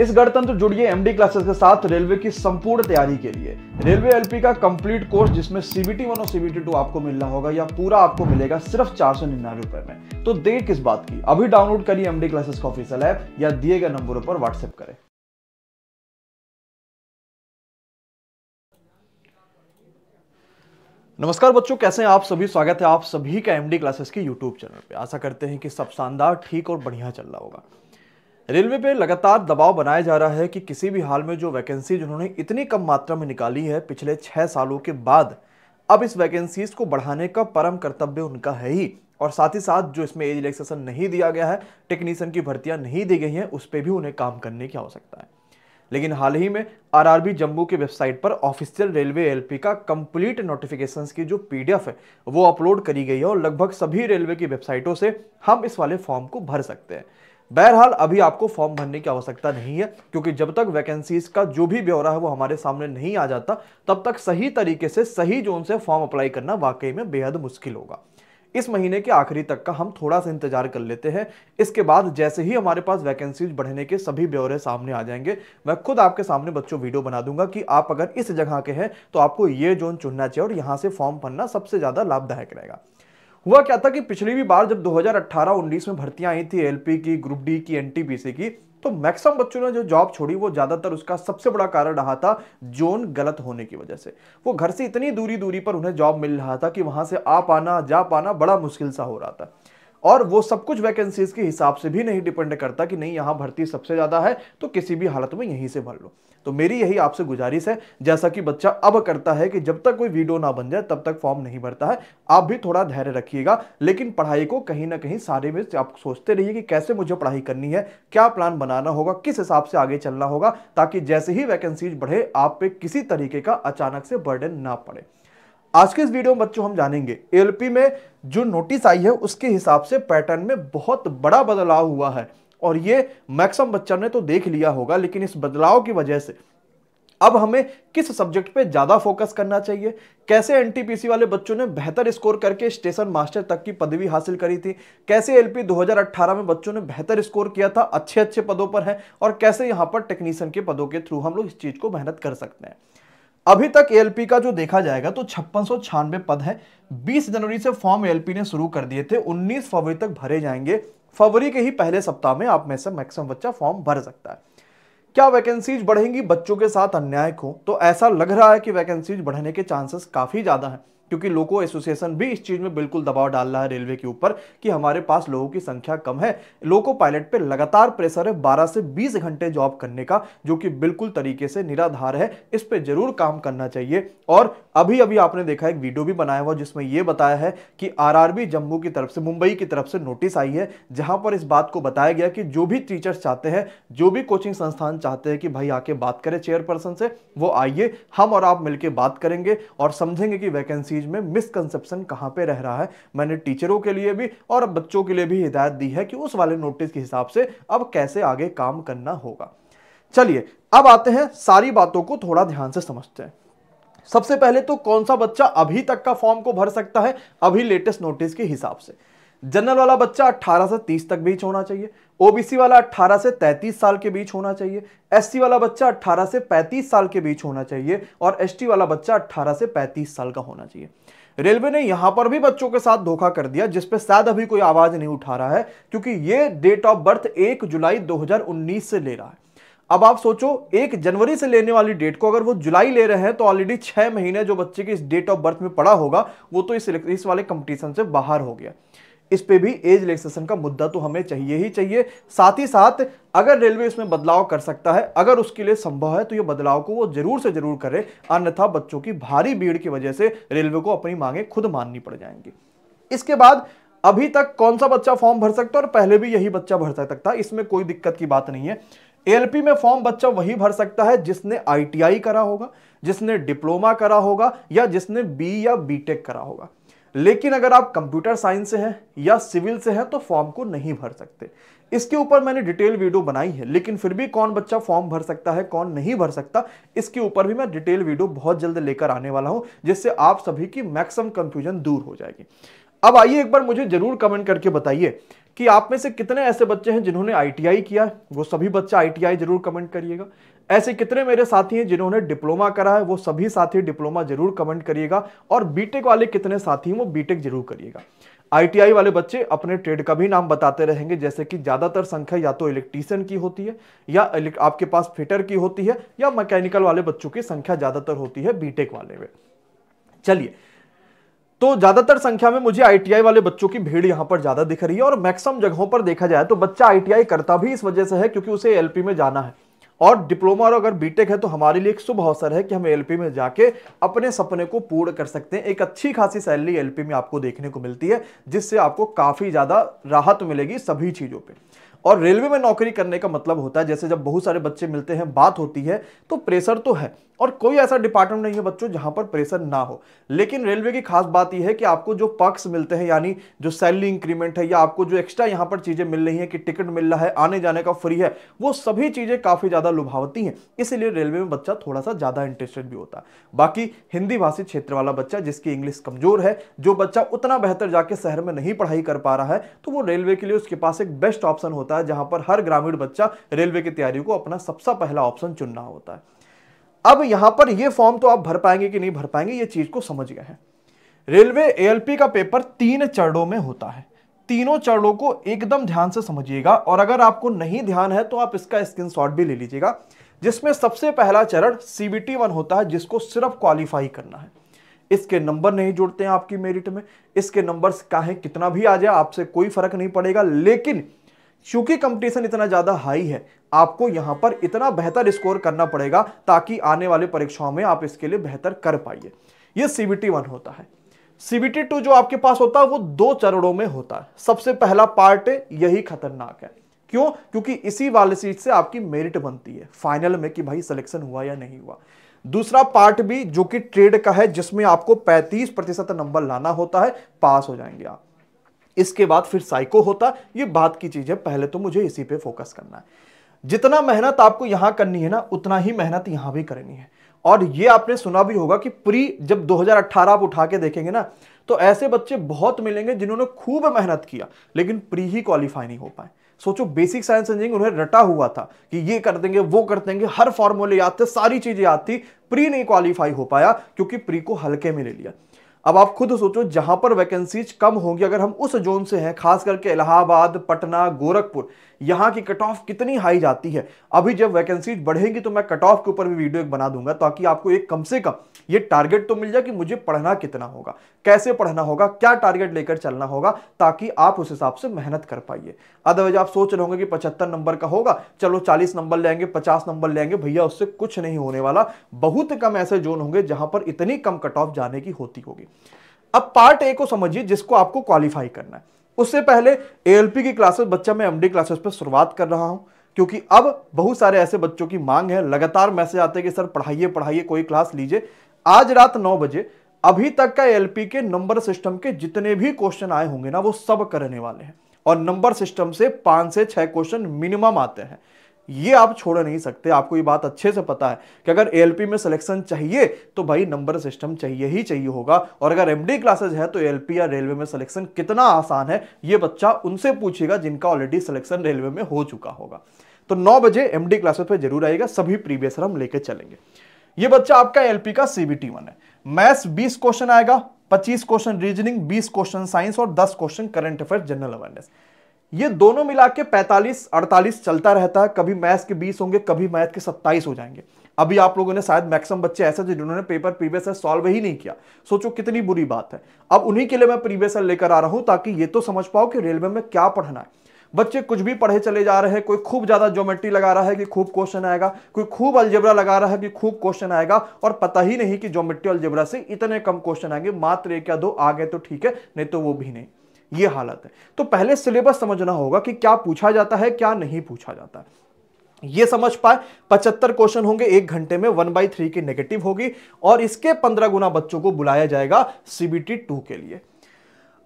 इस गणतंत्र जुड़िए एमडी क्लासेस के साथ रेलवे की संपूर्ण तैयारी के लिए रेलवे एलपी का कंप्लीट कोर्स जिसमें सीबीटी वन और सीबीटी टू आपको मिलना होगा या पूरा आपको मिलेगा सिर्फ चार सौ निन्यानवे रुपए में तो देर किस बात की अभी डाउनलोड करिए एमडी क्लासेस का ऑफिशियल ऐप या दिए गए नंबरों पर व्हाट्सएप करें नमस्कार बच्चों कैसे हैं आप सभी स्वागत है आप सभी का एमडी क्लासेस के यूट्यूब चैनल पे आशा करते हैं कि सब शानदार ठीक और बढ़िया चल रहा होगा रेलवे पे लगातार दबाव बनाया जा रहा है कि किसी भी हाल में जो वैकेंसी जिन्होंने इतनी कम मात्रा में निकाली है पिछले छः सालों के बाद अब इस वैकेंसीज को बढ़ाने का परम कर्तव्य उनका है ही और साथ ही साथ जो इसमें एज रिलैक्सेशन नहीं दिया गया है टेक्नीशियन की भर्तियां नहीं दी गई हैं उस पर भी उन्हें काम करने की आवश्यकता है लेकिन हाल ही में आरआरबी जम्मू की वेबसाइट पर ऑफिशियल रेलवे एलपी का कंप्लीट नोटिफिकेशन की जो पीडीएफ है वो अपलोड करी गई है और लगभग सभी रेलवे की वेबसाइटों से हम इस वाले फॉर्म को भर सकते हैं बहरहाल अभी आपको फॉर्म भरने की आवश्यकता नहीं है क्योंकि जब तक वैकेंसीज का जो भी ब्यौरा है वो हमारे सामने नहीं आ जाता तब तक सही तरीके से सही जोन से फॉर्म अप्लाई करना वाकई में बेहद मुश्किल होगा इस महीने के आखिरी तक का हम थोड़ा सा इंतजार कर लेते हैं इसके बाद जैसे ही हमारे पास वैकेंसीज बढ़ने के सभी ब्यौरे सामने आ जाएंगे मैं खुद आपके सामने बच्चों वीडियो बना दूंगा कि आप अगर इस जगह के हैं तो आपको ये जोन चुनना चाहिए और यहाँ से फॉर्म भरना सबसे ज़्यादा लाभदायक रहेगा हुआ क्या था कि पिछली भी बार जब 2018-19 में भर्तियां आई थी एलपी की ग्रुप डी की एनटीपीसी की तो मैक्सिमम बच्चों ने जो जॉब छोड़ी वो ज्यादातर उसका सबसे बड़ा कारण रहा था जोन गलत होने की वजह से वो घर से इतनी दूरी दूरी पर उन्हें जॉब मिल रहा था कि वहां से आ पाना जा पाना बड़ा मुश्किल सा हो रहा था और वो सब कुछ वैकेंसीज के हिसाब से भी नहीं डिपेंड करता कि नहीं यहाँ भर्ती सबसे ज़्यादा है तो किसी भी हालत में यहीं से भर लो तो मेरी यही आपसे गुजारिश है जैसा कि बच्चा अब करता है कि जब तक कोई वीडियो ना बन जाए तब तक फॉर्म नहीं भरता है आप भी थोड़ा धैर्य रखिएगा लेकिन पढ़ाई को कहीं ना कहीं सारे में आप सोचते रहिए कि कैसे मुझे पढ़ाई करनी है क्या प्लान बनाना होगा किस हिसाब से आगे चलना होगा ताकि जैसे ही वैकेंसीज बढ़े आप पे किसी तरीके का अचानक से बर्डन ना पड़े आज के इस वीडियो में बच्चों हम जानेंगे एलपी में जो नोटिस आई है उसके हिसाब से पैटर्न में बहुत बड़ा बदलाव हुआ है और ये मैक्सम बच्चों ने तो देख लिया होगा लेकिन इस बदलाव की वजह से अब हमें किस सब्जेक्ट पे ज़्यादा फोकस करना चाहिए कैसे एनटीपीसी वाले बच्चों ने बेहतर स्कोर करके स्टेशन मास्टर तक की पदवी हासिल करी थी कैसे एलपी 2018 में बच्चों ने बेहतर स्कोर किया था अच्छे अच्छे पदों पर हैं और कैसे यहाँ पर टेक्नीशियन के पदों के थ्रू हम लोग इस चीज़ को मेहनत कर सकते हैं अभी तक एएलपी का जो देखा जाएगा तो छप्पन पद है 20 जनवरी से फॉर्म एएलपी ने शुरू कर दिए थे 19 फरवरी तक भरे जाएंगे फरवरी के ही पहले सप्ताह में आप में से मैक्सिमम बच्चा फॉर्म भर सकता है क्या वैकेंसीज बढ़ेंगी बच्चों के साथ अन्याय को तो ऐसा लग रहा है कि वैकेंसीज बढ़ने के चांसेस काफ़ी ज़्यादा हैं क्योंकि लोको एसोसिएशन भी इस चीज़ में बिल्कुल दबाव डाल रहा है रेलवे के ऊपर कि हमारे पास लोगों की संख्या कम है लोको पायलट पे लगातार प्रेशर है 12 से 20 घंटे जॉब करने का जो कि बिल्कुल तरीके से निराधार है इस पर जरूर काम करना चाहिए और अभी अभी आपने देखा एक वीडियो भी बनाया हुआ जिसमें यह बताया है कि आर जम्मू की तरफ से मुंबई की तरफ से नोटिस आई है जहां पर इस बात को बताया गया कि जो भी टीचर्स चाहते हैं जो भी कोचिंग संस्थान चाहते हैं कि भाई आके बात करें चेयरपर्सन से वो आइए हम और आप मिलकर बात करेंगे और समझेंगे कि वैकेंसी चीज़ में मिसकंसेप्शन कहां पे रह रहा है मैंने टीचरों के लिए भी और बच्चों के लिए भी हिदायत दी है कि उस वाले नोटिस के हिसाब से अब कैसे आगे काम करना होगा चलिए अब आते हैं सारी बातों को थोड़ा ध्यान से समझते हैं सबसे पहले तो कौन सा बच्चा अभी तक का फॉर्म को भर सकता है अभी लेटेस्ट नोटिस के हिसाब से जनरल वाला बच्चा 18 से 30 तक बीच होना चाहिए ओबीसी वाला 18 से 33 साल के बीच होना चाहिए एससी वाला बच्चा 18 से 35 साल के बीच होना चाहिए और एसटी वाला बच्चा 18 से 35 साल का होना चाहिए रेलवे ने यहां पर भी बच्चों के साथ धोखा कर दिया जिस पे शायद अभी कोई आवाज नहीं उठा रहा है क्योंकि ये डेट ऑफ बर्थ 1 जुलाई 2019 से ले रहा है अब आप सोचो एक जनवरी से लेने वाली डेट को अगर वो जुलाई ले रहे हैं तो ऑलरेडी छह महीने जो बच्चे की इस डेट ऑफ बर्थ में पड़ा होगा वो तो इस इस वाले कंपटीशन से बाहर हो गया इस पे भी एज रिलेक्सेशन का मुद्दा तो हमें चाहिए ही चाहिए साथ ही साथ अगर रेलवे इसमें बदलाव कर सकता है अगर उसके लिए संभव है तो ये बदलाव को वो जरूर से जरूर करे अन्यथा बच्चों की भारी भीड़ की वजह से रेलवे को अपनी मांगे खुद माननी पड़ जाएंगी इसके बाद अभी तक कौन सा बच्चा फॉर्म भर सकता है और पहले भी यही बच्चा भर सकता था इसमें कोई दिक्कत की बात नहीं है एएलपी में फॉर्म बच्चा वही भर सकता है जिसने आईटीआई करा होगा जिसने डिप्लोमा करा होगा या जिसने बी या बीटेक करा होगा लेकिन अगर आप कंप्यूटर साइंस से हैं या सिविल से हैं तो फॉर्म को नहीं भर सकते इसके ऊपर मैंने डिटेल वीडियो बनाई है लेकिन फिर भी कौन बच्चा फॉर्म भर सकता है कौन नहीं भर सकता इसके ऊपर भी मैं डिटेल वीडियो बहुत जल्द लेकर आने वाला हूं जिससे आप सभी की मैक्सिमम कंफ्यूजन दूर हो जाएगी अब आइए एक बार मुझे जरूर कमेंट करके बताइए कि आप में से कितने ऐसे बच्चे हैं जिन्होंने आई किया है वो सभी बच्चा आई जरूर कमेंट करिएगा ऐसे कितने मेरे साथी हैं जिन्होंने डिप्लोमा करा है वो सभी साथी डिप्लोमा जरूर कमेंट करिएगा और बीटेक वाले कितने साथी हैं वो बीटेक जरूर करिएगा आईटीआई वाले बच्चे अपने ट्रेड का भी नाम बताते रहेंगे जैसे कि ज़्यादातर संख्या या तो इलेक्ट्रीशियन की होती है या आपके पास फिटर की होती है या मैकेनिकल वाले बच्चों की संख्या ज़्यादातर होती है बीटेक वाले में चलिए तो ज्यादातर संख्या में मुझे आईटीआई वाले बच्चों की भीड़ यहां पर ज्यादा दिख रही है और मैक्सिमम जगहों पर देखा जाए तो बच्चा आईटीआई करता भी इस वजह से है क्योंकि उसे एलपी में जाना है और डिप्लोमा और अगर बीटेक है तो हमारे लिए एक शुभ अवसर है कि हम एलपी में जाके अपने सपने को पूर्ण कर सकते हैं एक अच्छी खासी सैलरी एलपी में आपको देखने को मिलती है जिससे आपको काफ़ी ज़्यादा राहत मिलेगी सभी चीज़ों पर और रेलवे में नौकरी करने का मतलब होता है जैसे जब बहुत सारे बच्चे मिलते हैं बात होती है तो प्रेशर तो है और कोई ऐसा डिपार्टमेंट नहीं है बच्चों जहां पर प्रेशर ना हो लेकिन रेलवे की खास बात यह है कि आपको जो पक्स मिलते हैं यानी जो सैलरी इंक्रीमेंट है या आपको जो एक्स्ट्रा यहां पर चीज़ें मिल रही हैं कि टिकट मिल रहा है आने जाने का फ्री है वो सभी चीज़ें काफ़ी ज़्यादा लुभावती हैं इसलिए रेलवे में बच्चा थोड़ा सा ज़्यादा इंटरेस्टेड भी होता है बाकी हिंदी भाषी क्षेत्र वाला बच्चा जिसकी इंग्लिश कमज़ोर है जो बच्चा उतना बेहतर जाके शहर में नहीं पढ़ाई कर पा रहा है तो वो रेलवे के लिए उसके पास एक बेस्ट ऑप्शन होता होता है जहां पर हर ग्रामीण बच्चा रेलवे की तैयारी को अपना सबसे पहला ऑप्शन चुनना होता है अब यहां पर यह फॉर्म तो आप भर पाएंगे कि नहीं भर पाएंगे ये चीज को समझ गए हैं रेलवे एएलपी का पेपर तीन चरणों में होता है तीनों चरणों को एकदम ध्यान से समझिएगा और अगर आपको नहीं ध्यान है तो आप इसका स्क्रीनशॉट भी ले लीजिएगा जिसमें सबसे पहला चरण सीबीटी वन होता है जिसको सिर्फ क्वालिफाई करना है इसके नंबर नहीं जुड़ते हैं आपकी मेरिट में इसके नंबर्स का है कितना भी आ जाए आपसे कोई फर्क नहीं पड़ेगा लेकिन क्योंकि कंपटीशन इतना ज़्यादा हाई है आपको यहां पर इतना बेहतर स्कोर करना पड़ेगा ताकि आने वाले परीक्षाओं में आप इसके लिए बेहतर कर पाइए यह सीबीटी वन होता है सीबीटी टू जो आपके पास होता है वो दो चरणों में होता है सबसे पहला पार्ट यही खतरनाक है क्यों क्योंकि इसी वाले सीट से आपकी मेरिट बनती है फाइनल में कि भाई सिलेक्शन हुआ या नहीं हुआ दूसरा पार्ट भी जो कि ट्रेड का है जिसमें आपको 35 प्रतिशत नंबर लाना होता है पास हो जाएंगे आप इसके बाद फिर साइको होता ये बात की चीज है पहले तो मुझे इसी पे फोकस करना है जितना मेहनत आपको यहां करनी है ना उतना ही मेहनत यहां भी करनी है और ये आपने सुना भी होगा कि प्री जब 2018 आप उठा के देखेंगे ना तो ऐसे बच्चे बहुत मिलेंगे जिन्होंने खूब मेहनत किया लेकिन प्री ही क्वालिफाई नहीं हो पाए सोचो बेसिक साइंस इंजीनियरिंग उन्हें रटा हुआ था कि ये कर देंगे वो कर देंगे हर फॉर्मूले याद थे सारी चीजें याद थी प्री नहीं क्वालिफाई हो पाया क्योंकि प्री को हल्के में ले लिया अब आप खुद सोचो जहां पर वैकेंसीज कम होंगी अगर हम उस जोन से हैं खास करके इलाहाबाद पटना गोरखपुर यहाँ की कट ऑफ कितनी हाई जाती है अभी जब वैकेंसीज बढ़ेंगी तो मैं कट ऑफ के ऊपर भी वीडियो एक बना दूंगा ताकि आपको एक कम से कम ये टारगेट तो मिल जाए कि मुझे पढ़ना कितना होगा कैसे पढ़ना होगा क्या टारगेट लेकर चलना होगा ताकि आप उस हिसाब से मेहनत कर पाइए अदरवाइज आप सोच रहे होंगे कि पचहत्तर नंबर का होगा चलो चालीस नंबर लेंगे पचास नंबर लेंगे भैया उससे कुछ नहीं होने वाला बहुत कम ऐसे जोन होंगे जहां पर इतनी कम कट ऑफ जाने की होती होगी अब पार्ट ए को समझिए जिसको आपको क्वालिफाई करना है उससे पहले एएलपी की क्लासेस बच्चा मैं एमडी क्लासेस पर शुरुआत कर रहा हूं क्योंकि अब बहुत सारे ऐसे बच्चों की मांग है लगातार मैसेज आते हैं कि सर पढ़ाइए पढ़ाइए कोई क्लास लीजिए आज रात नौ बजे अभी तक का एलपी के नंबर सिस्टम के जितने भी क्वेश्चन आए होंगे ना वो सब करने वाले हैं और नंबर सिस्टम से पांच से छह क्वेश्चन मिनिमम आते हैं ये आप छोड़ नहीं सकते आपको ये बात अच्छे से पता है कि अगर ए में सिलेक्शन चाहिए तो भाई नंबर सिस्टम चाहिए ही चाहिए होगा और अगर एम क्लासेज है तो एएलपी या रेलवे में सिलेक्शन कितना आसान है ये बच्चा उनसे पूछेगा जिनका ऑलरेडी सिलेक्शन रेलवे में हो चुका होगा तो नौ बजे एम डी क्लासेस पर जरूर आएगा सभी प्रीवियस हम लेकर चलेंगे ये बच्चा आपका एलपी का सीबीटी वन है मैथ्स बीस क्वेश्चन आएगा पच्चीस क्वेश्चन रीजनिंग बीस क्वेश्चन साइंस और दस question current affair general awareness ये दोनों मिला के पैंतालीस अड़तालीस चलता रहता है कभी मैथ्स के बीस होंगे कभी मैथ के सत्ताईस हो जाएंगे अभी आप लोगों ने शायद मैक्सिमम बच्चे ऐसे थे जिन्होंने पेपर प्रीवियस ईयर सॉल्व ही नहीं किया सोचो कितनी बुरी बात है अब उन्हीं के लिए मैं प्रीवियस ईयर लेकर आ रहा हूं ताकि ये तो समझ पाओ कि रेलवे में क्या पढ़ना है बच्चे कुछ भी पढ़े चले जा रहे हैं कोई खूब ज्यादा ज्योमेट्री लगा रहा है कि खूब क्वेश्चन आएगा कोई खूब अल्जेब्रा लगा रहा है कि खूब क्वेश्चन आएगा और पता ही नहीं कि ज्योमेट्री अलजेबरा से इतने कम क्वेश्चन आएंगे मात्र एक या दो आ गए तो ठीक है नहीं तो वो भी नहीं ये हालत है तो पहले सिलेबस समझना होगा कि क्या पूछा जाता है क्या नहीं पूछा जाता है ये समझ पाए पचहत्तर क्वेश्चन होंगे एक घंटे में वन बाई थ्री की नेगेटिव होगी और इसके पंद्रह गुना बच्चों को बुलाया जाएगा सीबीटी टू के लिए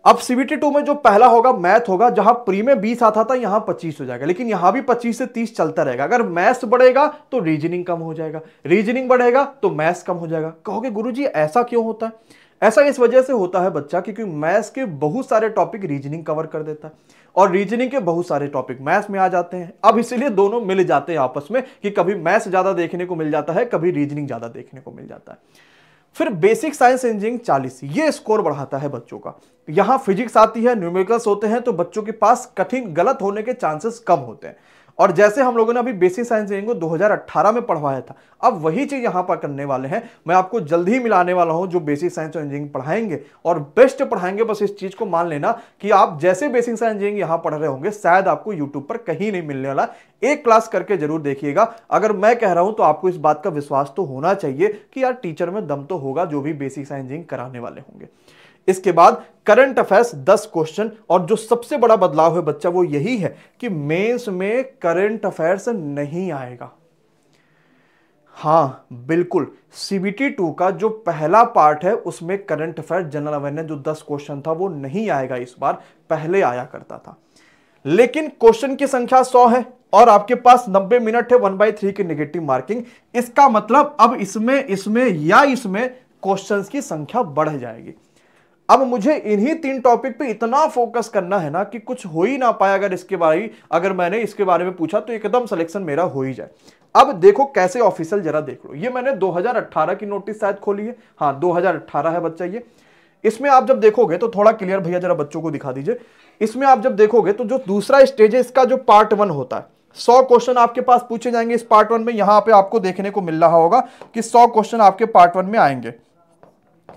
अब सीबीटी टू में जो पहला होगा मैथ होगा जहां प्री में बीस आता था यहां पच्चीस हो जाएगा लेकिन यहां भी पच्चीस से तीस चलता रहेगा अगर मैथ्स बढ़ेगा तो रीजनिंग कम हो जाएगा रीजनिंग बढ़ेगा तो मैथ्स कम हो जाएगा कहोगे गुरु ऐसा क्यों होता है ऐसा इस वजह से होता है बच्चा क्योंकि मैथ्स के बहुत सारे टॉपिक रीजनिंग कवर कर देता है और रीजनिंग के बहुत सारे टॉपिक मैथ्स में आ जाते हैं अब इसीलिए दोनों मिल जाते हैं आपस में कि कभी मैथ्स ज़्यादा देखने को मिल जाता है कभी रीजनिंग ज़्यादा देखने को मिल जाता है फिर बेसिक साइंस इंजीनियरिंग चालीस ये स्कोर बढ़ाता है बच्चों का यहाँ फिजिक्स आती है न्यूमेरिकल्स होते हैं तो बच्चों के पास कठिन गलत होने के चांसेस कम होते हैं और जैसे हम लोगों ने अभी बेसिक साइंस इंजीनियरिंग को 2018 में पढ़वाया था अब वही चीज़ यहां पर करने वाले हैं मैं आपको जल्द ही मिलाने वाला हूँ जो बेसिक साइंस और इंजीनियरिंग पढ़ाएंगे और बेस्ट पढ़ाएंगे बस इस चीज़ को मान लेना कि आप जैसे बेसिक साइंस इंजीनियरिंग यहां पढ़ रहे होंगे शायद आपको यूट्यूब पर कहीं नहीं मिलने वाला एक क्लास करके जरूर देखिएगा अगर मैं कह रहा हूं तो आपको इस बात का विश्वास तो होना चाहिए कि यार टीचर में दम तो होगा जो भी बेसिक साइंस इंजीनियरिंग कराने वाले होंगे इसके बाद करंट अफेयर्स दस क्वेश्चन और जो सबसे बड़ा बदलाव है बच्चा वो यही है कि मेंस में करंट अफेयर्स नहीं आएगा हाँ बिल्कुल सीबीटी टू का जो पहला पार्ट है उसमें करंट अफेयर जनरल अवेयरनेस जो दस क्वेश्चन था वो नहीं आएगा इस बार पहले आया करता था लेकिन क्वेश्चन की संख्या सौ है और आपके पास 90 मिनट है वन बाई थ्री की निगेटिव मार्किंग इसका मतलब अब इसमें इसमें या इसमें क्वेश्चंस की संख्या बढ़ जाएगी अब मुझे इन्हीं तीन टॉपिक पे इतना फोकस करना है ना कि कुछ हो ही ना पाए अगर इसके बारे अगर मैंने इसके बारे में पूछा तो एकदम सिलेक्शन मेरा हो ही जाए अब देखो कैसे ऑफिसियल जरा देख लो ये मैंने 2018 की नोटिस शायद खोली है हाँ 2018 है बच्चा ये इसमें आप जब देखोगे तो थोड़ा क्लियर भैया जरा बच्चों को दिखा दीजिए इसमें आप जब देखोगे तो जो दूसरा स्टेज है इसका जो पार्ट वन होता है सौ क्वेश्चन आपके पास पूछे जाएंगे इस पार्ट वन में यहां पर आपको देखने को मिल रहा होगा कि सौ क्वेश्चन आपके पार्ट वन में आएंगे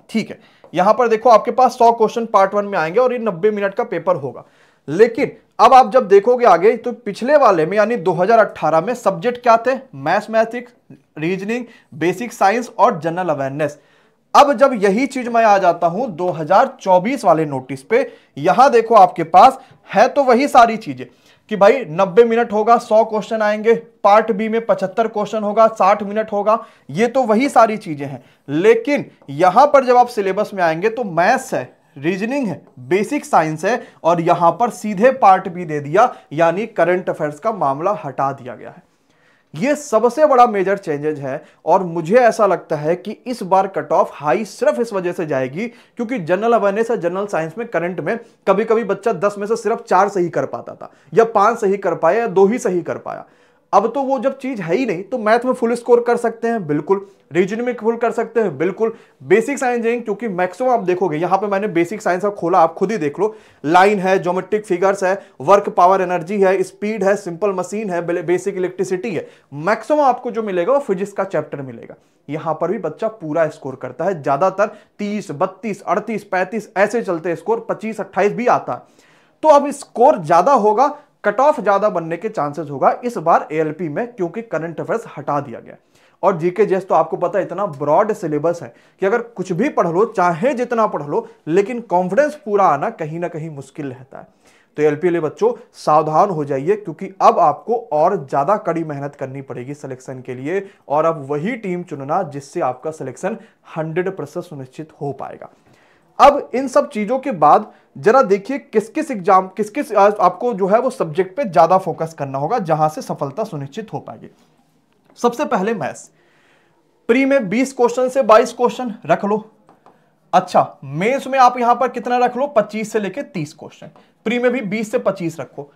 ठीक है यहां पर देखो आपके पास 100 क्वेश्चन पार्ट वन में आएंगे और ये 90 मिनट का पेपर होगा लेकिन अब आप जब देखोगे आगे तो पिछले वाले में यानी 2018 में सब्जेक्ट क्या थे मैथमेटिक्स रीजनिंग बेसिक साइंस और जनरल अवेयरनेस अब जब यही चीज मैं आ जाता हूं 2024 वाले नोटिस पे यहां देखो आपके पास है तो वही सारी चीजें कि भाई 90 मिनट होगा 100 क्वेश्चन आएंगे पार्ट बी में 75 क्वेश्चन होगा 60 मिनट होगा ये तो वही सारी चीजें हैं लेकिन यहां पर जब आप सिलेबस में आएंगे तो मैथ्स है रीजनिंग है बेसिक साइंस है और यहां पर सीधे पार्ट बी दे दिया यानी करंट अफेयर्स का मामला हटा दिया गया है ये सबसे बड़ा मेजर चेंजेज है और मुझे ऐसा लगता है कि इस बार कट ऑफ हाई सिर्फ इस वजह से जाएगी क्योंकि जनरल अवेयरनेस या जनरल साइंस में करंट में कभी कभी बच्चा दस में से सिर्फ चार सही कर पाता था या पांच सही कर पाया या दो ही सही कर पाया अब तो वो जब चीज है ही नहीं तो मैथ में फुल स्कोर कर सकते हैं बिल्कुल रीजनिंग में फुल कर सकते हैं बिल्कुल बेसिक साइंस जाएंगे क्योंकि मैक्सिमम आप देखोगे यहां पे मैंने बेसिक साइंस आप खोला आप खुद ही देख लो लाइन है जोमेट्रिक फिगर्स है वर्क पावर एनर्जी है स्पीड है सिंपल मशीन है बेसिक इलेक्ट्रिसिटी है मैक्सिमम आपको जो मिलेगा वो फिजिक्स का चैप्टर मिलेगा यहां पर भी बच्चा पूरा स्कोर करता है ज्यादातर तीस बत्तीस अड़तीस पैंतीस ऐसे चलते स्कोर पच्चीस अट्ठाईस भी आता है तो अब स्कोर ज्यादा होगा कट ऑफ ज्यादा बनने के चांसेस होगा इस बार एएलपी में क्योंकि करंट अफेयर्स हटा दिया गया और जीके जेस तो आपको पता है इतना ब्रॉड सिलेबस है कि अगर कुछ भी पढ़ लो चाहे जितना पढ़ लो लेकिन कॉन्फिडेंस पूरा आना कहीं ना कहीं मुश्किल रहता है तो एल पी बच्चों सावधान हो जाइए क्योंकि अब आपको और ज़्यादा कड़ी मेहनत करनी पड़ेगी सिलेक्शन के लिए और अब वही टीम चुनना जिससे आपका सिलेक्शन 100 परसेंट सुनिश्चित हो पाएगा अब इन सब चीज़ों के बाद जरा देखिए किस किस एग्जाम किस किस आपको जो है वो सब्जेक्ट पे ज़्यादा फोकस करना होगा जहां से सफलता सुनिश्चित हो पाएगी सबसे पहले मैथ्स प्री में 20 क्वेश्चन से 22 क्वेश्चन रख लो अच्छा मेंस में आप यहां पर कितना रख लो 25 से लेके 30 क्वेश्चन प्री में भी 20 से 25 रखो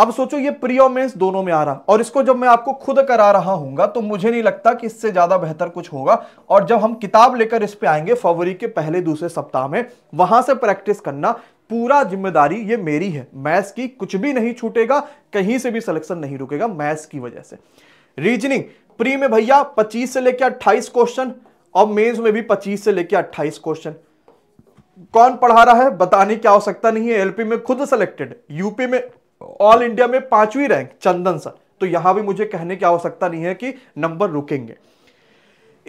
अब सोचो ये प्री और मेंस दोनों में आ रहा और इसको जब मैं आपको खुद करा रहा हूँ तो मुझे नहीं लगता कि इससे ज़्यादा बेहतर कुछ होगा और जब हम किताब लेकर इस पे आएंगे फरवरी के पहले दूसरे सप्ताह में वहां से प्रैक्टिस करना पूरा जिम्मेदारी ये मेरी है मैथ्स की कुछ भी नहीं छूटेगा कहीं से भी सिलेक्शन नहीं रुकेगा मैथ्स की वजह से रीजनिंग प्री में भैया पच्चीस से लेकर अट्ठाइस क्वेश्चन और मेन्स में भी पच्चीस से लेकर अट्ठाईस क्वेश्चन कौन पढ़ा रहा है बताने की आवश्यकता नहीं है एलपी में खुद सिलेक्टेड यूपी में ऑल इंडिया में पांचवी रैंक चंदन सर तो यहां भी मुझे कहने की आवश्यकता नहीं है कि नंबर रुकेंगे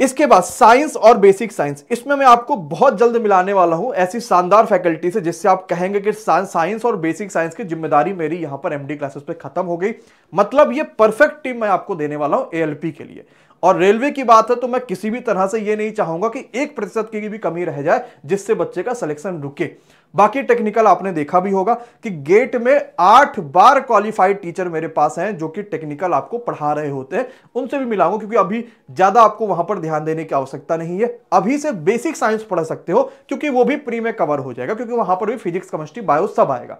इसके बाद साइंस और बेसिक साइंस इसमें मैं आपको बहुत जल्द मिलाने वाला हूं ऐसी शानदार फैकल्टी से जिससे आप कहेंगे कि साइंस और बेसिक साइंस की जिम्मेदारी मेरी यहां पर एमडी क्लासेस पे खत्म हो गई मतलब ये परफेक्ट टीम मैं आपको देने वाला हूं एएलपी के लिए और रेलवे की बात है तो मैं किसी भी तरह से ये नहीं चाहूंगा कि एक प्रतिशत की भी कमी रह जाए जिससे बच्चे का सिलेक्शन रुके बाकी टेक्निकल आपने देखा भी होगा कि गेट में आठ बार क्वालिफाइड टीचर मेरे पास हैं जो कि टेक्निकल आपको पढ़ा रहे होते हैं उनसे भी मिलाऊंगा क्योंकि अभी ज्यादा आपको वहां पर ध्यान देने की आवश्यकता नहीं है अभी से बेसिक साइंस पढ़ सकते हो क्योंकि वो भी प्री में कवर हो जाएगा क्योंकि वहां पर भी फिजिक्स केमिस्ट्री बायो सब आएगा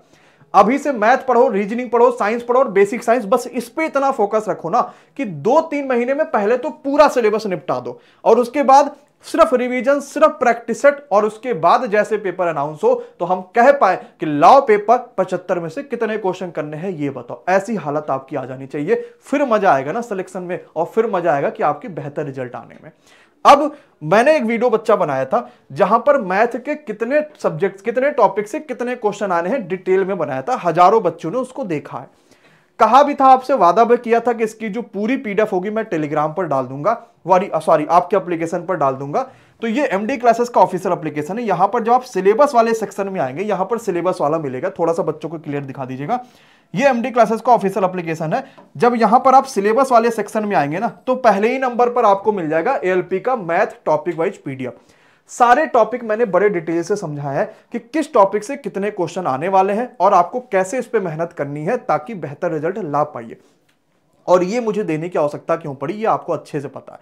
अभी से मैथ पढ़ो रीजनिंग पढ़ो साइंस पढ़ो और बेसिक साइंस बस इस पे इतना फोकस रखो ना कि दो तीन महीने में पहले तो पूरा सिलेबस निपटा दो और उसके बाद सिर्फ रिवीजन सिर्फ प्रैक्टिस सेट और उसके बाद जैसे पेपर अनाउंस हो तो हम कह पाए कि लाओ पेपर पचहत्तर में से कितने क्वेश्चन करने हैं ये बताओ ऐसी हालत आपकी आ जानी चाहिए फिर मजा आएगा ना सिलेक्शन में और फिर मजा आएगा कि आपकी बेहतर रिजल्ट आने में अब मैंने एक वीडियो बच्चा बनाया था जहां पर मैथ के कितने सब्जेक्ट कितने टॉपिक से कितने क्वेश्चन आने हैं डिटेल में बनाया था हजारों बच्चों ने उसको देखा है कहा भी था आपसे वादा भी किया था कि इसकी जो पूरी पीडीएफ होगी मैं टेलीग्राम पर डाल दूंगा वारी सॉरी आपके एप्लीकेशन पर डाल दूंगा तो ये एमडी क्लासेस का ऑफिसर एप्लीकेशन है यहां पर जब आप सिलेबस वाले सेक्शन में आएंगे यहां पर सिलेबस वाला मिलेगा थोड़ा सा बच्चों को क्लियर दिखा दीजिएगा ये एमडी क्लासेस का ऑफिसर एप्लीकेशन है जब यहां पर आप सिलेबस वाले सेक्शन में आएंगे ना तो पहले ही नंबर पर आपको मिल जाएगा एएलपी का मैथ टॉपिक वाइज पीडीएफ सारे टॉपिक मैंने बड़े डिटेल से समझाया है कि किस टॉपिक से कितने क्वेश्चन आने वाले हैं और आपको कैसे इस पर मेहनत करनी है ताकि बेहतर रिजल्ट ला पाइए और ये मुझे देने की आवश्यकता क्यों पड़ी ये आपको अच्छे से पता है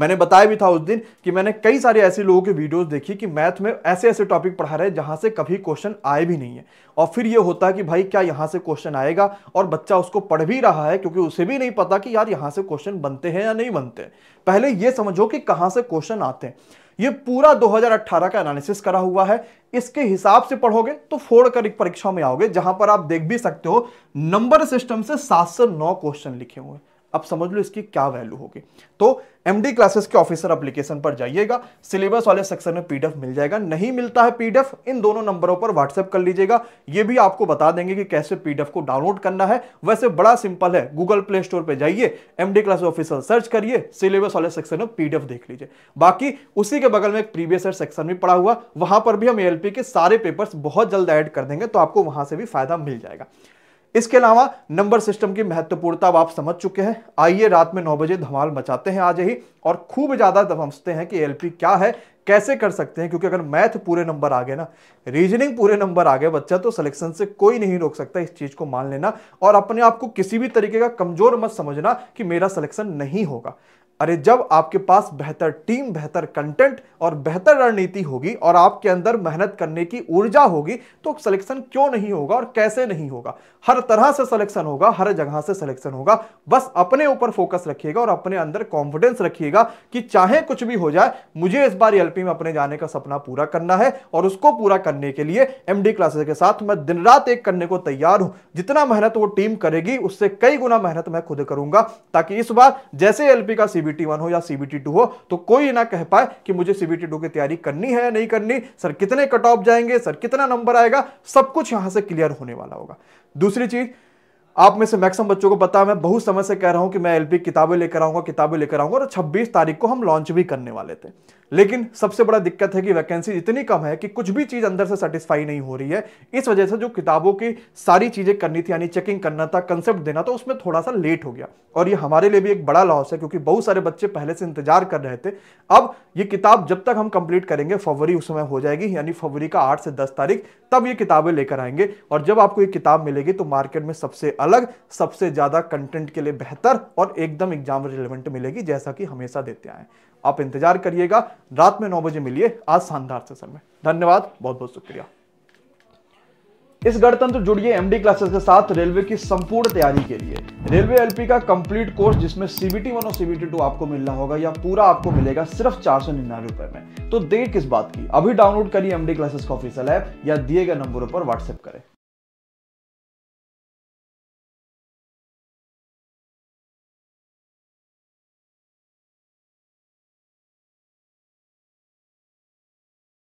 मैंने बताया भी था उस दिन कि मैंने कई सारे ऐसे लोगों की वीडियोस देखी कि मैथ में ऐसे ऐसे टॉपिक पढ़ा रहे जहां से कभी क्वेश्चन आए भी नहीं है और फिर ये होता है कि भाई क्या यहां से क्वेश्चन आएगा और बच्चा उसको पढ़ भी रहा है क्योंकि उसे भी नहीं पता कि यार यहां से क्वेश्चन बनते हैं या नहीं बनते पहले ये समझो कि कहाँ से क्वेश्चन आते हैं ये पूरा 2018 का एनालिसिस करा हुआ है इसके हिसाब से पढ़ोगे तो फोड़ कर एक परीक्षा में आओगे जहां पर आप देख भी सकते हो नंबर सिस्टम से सात से नौ क्वेश्चन लिखे हुए हैं अब समझ लो इसकी क्या वैल्यू होगी तो एमडी क्लासेस के ऑफिसर एप्लीकेशन पर जाइएगा सिलेबस वाले सेक्शन में पीडीएफ मिल जाएगा नहीं मिलता है पीडीएफ इन दोनों नंबरों पर व्हाट्सएप कर लीजिएगा ये भी आपको बता देंगे कि कैसे पीडीएफ को डाउनलोड करना है वैसे बड़ा सिंपल है गूगल प्ले स्टोर पर जाइए एमडी क्लासेस ऑफिसर सर्च करिए सिलेबस वाले सेक्शन में पीडीएफ देख लीजिए बाकी उसी के बगल में एक प्रीवियस ईयर सेक्शन भी पड़ा हुआ वहां पर भी हम एल के सारे पेपर्स बहुत जल्द एड कर देंगे तो आपको वहां से भी फायदा मिल जाएगा इसके अलावा नंबर सिस्टम की महत्वपूर्णता आप समझ चुके हैं आइए रात में नौ बजे धमाल मचाते हैं आज ही और खूब ज़्यादा दमसते हैं कि एलपी क्या है कैसे कर सकते हैं क्योंकि अगर मैथ पूरे नंबर आ गए ना रीजनिंग पूरे नंबर आ गए बच्चा तो सिलेक्शन से कोई नहीं रोक सकता इस चीज़ को मान लेना और अपने आप को किसी भी तरीके का कमज़ोर मत समझना कि मेरा सिलेक्शन नहीं होगा अरे जब आपके पास बेहतर टीम बेहतर कंटेंट और बेहतर रणनीति होगी और आपके अंदर मेहनत करने की ऊर्जा होगी तो सिलेक्शन क्यों नहीं होगा और कैसे नहीं होगा हर तरह से सिलेक्शन होगा हर जगह से सिलेक्शन होगा बस अपने ऊपर फोकस रखिएगा और अपने अंदर कॉन्फिडेंस रखिएगा कि चाहे कुछ भी हो जाए मुझे इस बार एलपी में अपने जाने का सपना पूरा करना है और उसको पूरा करने के लिए एमडी क्लासेस के साथ मैं दिन रात एक करने को तैयार हूं जितना मेहनत वो टीम करेगी उससे कई गुना मेहनत मैं खुद करूंगा ताकि इस बार जैसे एलपी का सीबी सीबीटी वन हो या सीबीटी टू हो तो कोई ना कह पाए कि मुझे सीबीटी टू की तैयारी करनी है या नहीं करनी सर कितने कट ऑफ जाएंगे सर कितना नंबर आएगा सब कुछ यहां से क्लियर होने वाला होगा दूसरी चीज आप में से मैक्सिमम बच्चों को पता है मैं बहुत समय से कह रहा हूं कि मैं एलपी किताबें लेकर आऊंगा किताबें लेकर आऊंगा और 26 तारीख को हम लॉन्च भी करने वाले थे लेकिन सबसे बड़ा दिक्कत है कि वैकेंसी इतनी कम है कि कुछ भी चीज़ अंदर से सेटिस्फाई नहीं हो रही है इस वजह से जो किताबों की सारी चीज़ें करनी थी यानी चेकिंग करना था कंसेप्ट देना था उसमें थोड़ा सा लेट हो गया और ये हमारे लिए भी एक बड़ा लॉस है क्योंकि बहुत सारे बच्चे पहले से इंतजार कर रहे थे अब ये किताब जब तक हम कंप्लीट करेंगे फरवरी उस समय हो जाएगी यानी फरवरी का आठ से दस तारीख तब ये किताबें लेकर आएंगे और जब आपको ये किताब मिलेगी तो मार्केट में सबसे अलग सबसे ज़्यादा कंटेंट के लिए बेहतर और एकदम एग्जाम रिलेवेंट मिलेगी जैसा कि हमेशा देते आए आप इंतजार करिएगा रात में नौ बजे मिलिए आज शानदार सेशन में धन्यवाद बहुत बहुत शुक्रिया इस गणतंत्र जुड़िए एमडी क्लासेस के साथ रेलवे की संपूर्ण तैयारी के लिए रेलवे एलपी का कंप्लीट कोर्स जिसमें सीबीटी वन और सीबीटी टू आपको मिलना होगा या पूरा आपको मिलेगा सिर्फ चार सौ निन्यानवे रुपए में तो देर किस बात की अभी डाउनलोड करिए एमडी क्लासेस का ऑफिशियल ऐप या दिए गए नंबरों पर व्हाट्सएप करें